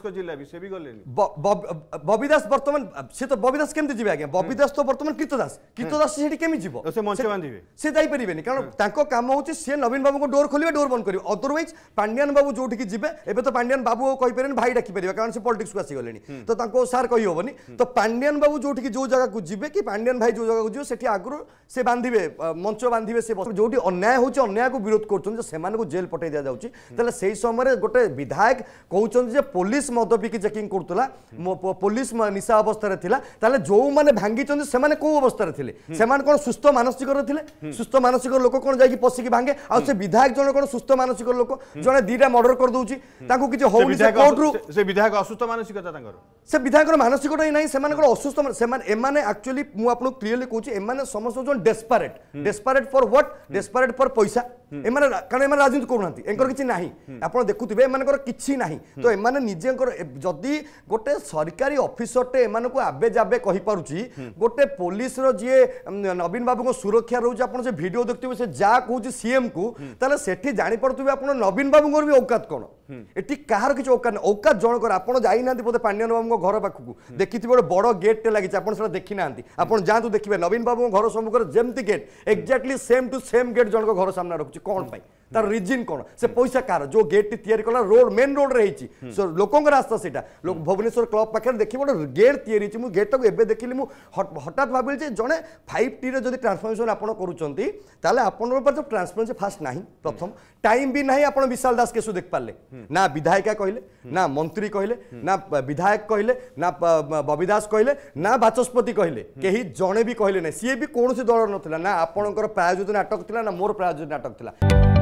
बबिदास बर्तमान से तो बबिदास दास केमती जिबे आगे बबी तो बर्तमान कीर्त दास कीर्त हाँ। से मंच कारण तांको काम हूँ सी नवीन बाबू को डोर खोलिए डोर बंद करिवे अदरवैज पांडियान बाबू जो की एवं तो पांडियान बाबू कहि पेरेन भाई डाकी परिबे कारण से पॉलिटिक्स को आसी तो सार कही होबनी तो पांडियान बाबू जो जो जगह को जी कि पांडियान भाई जो जगह को से आगू से बांधे मंच बांधे से जोठी अन्याय होची अन्याय को विरोध कर जेल पठाई दिया जाउची तले समय गोटे विधायक कहते जे पुलिस পুলিশ মদ পিকি চেকিং করুলা পুলিশ নিশা অবস্থায় লা তাহলে যে ভাঙ্গিছেন সে কেউ অবস্থায় লে সে কোণ সুস্থ মানসিকর লে সুস্থ মানসিক লোক কোণ যাই পশিকি ভাঙ্গে আছে বিধায়ক জন কোণ সুস্থ মানসিক লোক জনে দুইটা মর্ডর করদেছি তাঁকু কিছু হোনি কোর্টরু সে বিধায়ক অসুস্থ মানসিকতা তাঁর সে বিধায়কর মানসিকতা ହିଁ ନାହିଁ ସେମାନଙ୍କର ଅସୁସ୍ଥ ସେମାନେ ଏମାନେ ଆକ୍ଚୁଆଲି ମୁଁ ଆପଣଙ୍କୁ କ୍ଲିୟରଲି କହୁଛି ଏମାନେ ସମସ୍ତ ଜଣେ desperate desperate for what desperate for ପଇସା ଏମାନେ କାରଣ ଏମାନେ ରାଜନୀତି କରୁନାହାନ୍ତି ଏଙ୍କର କିଛି ନାହିଁ ଆପଣ ଦେଖୁଥିବେ ଏମାନଙ୍କର କିଛି ନାହିଁ ତ ଏମାନେ ନିଜେଙ୍କର ଯଦି ଗୋଟେ ସରକାରୀ ଅଫିସରଟେ ଏମାନଙ୍କୁ ଆବେ ଜାବେ କହିପାରୁଛି ଗୋଟେ ପୋଲିସର ଯିଏ ନବୀନ ବାବୁଙ୍କ ସୁରକ୍ଷା ରହୁଛି ଆପଣ ସେ ଭିଡ଼ିଓ ଦେଖୁଥିବେ ସେ ଯାହା କହୁଛି ସିଏମ୍କୁ ତାହେଲେ ସେଠି ଜାଣିପାରୁଥିବେ ଆପଣ ନବୀନ ବାବୁଙ୍କର ବି ଔକାତ କ'ଣ এটি কাহার কিছু অকাত না অকাত জনকর আপনার যাই না বোধে পাণ্ডিয়ান বাবু ঘর পাখক দেখি গোটে বড় গেটটে লাগিছে আপনার সেটা দেখি না আপনার যাতে দেখবে নবীন বাবু ঘর সম্মুখের যেমতি gate exactly same to same gate জনক ঘর সামনে রাখছে কোণ পাই তার ରିଜିନ୍ କ'ଣ ସେ ପଇସା କାହାର ଯେଉଁ ଗେଟ୍ଟି ତିଆରି କଲା ରୋଡ୍ ମେନ୍ ରୋଡ୍ରେ ହେଇଛି ଲୋକଙ୍କ ରାସ୍ତା ସେଇଟା ଭୁବନେଶ୍ୱର କ୍ଲବ ପାଖରେ ଦେଖିବ ଗୋଟେ ଗେଟ୍ ତିଆରି ହେଇଛି ମୁଁ ଗେଟ୍ ତାକୁ ଏବେ ଦେଖିଲି ମୁଁ ହଠାତ୍ ଭାବିଲି ଯେ ଜଣେ ଫାଇଭ୍ ଟିରେ ଯଦି ଟ୍ରାନ୍ସଫର୍ମେସନ୍ ଆପଣ କରୁଛନ୍ତି ତାହେଲେ ଆପଣଙ୍କ ପାଖରେ ଟ୍ରାନ୍ସଫର୍ମେସନ୍ ଫାଷ୍ଟ ନାହିଁ ପ୍ରଥମ ଟାଇମ୍ ବି ନାହିଁ ଆପଣ ବିଶାଳ ଦାସ କେଶୁ ଦେଖିପାରିଲେ ନା ବିଧାୟିକା କହିଲେ ନା ମନ୍ତ୍ରୀ କହିଲେ ନା ବିଧାୟକ କହିଲେ ନା ବବି ଦାସ କହିଲେ ନା ବାଚସ୍ପତି କହିଲେ କେହି ଜଣେ ବି କହିଲେ ନାହିଁ ସିଏ ବି କୌଣସି ଦଳର ନଥିଲା ନା ଆପଣଙ୍କର ପ୍ରାୟୋଜିତ ନାଟକ ଥିଲା ନା ମୋର ପ୍ରାୟୋଜିତ ନାଟକ ଥିଲା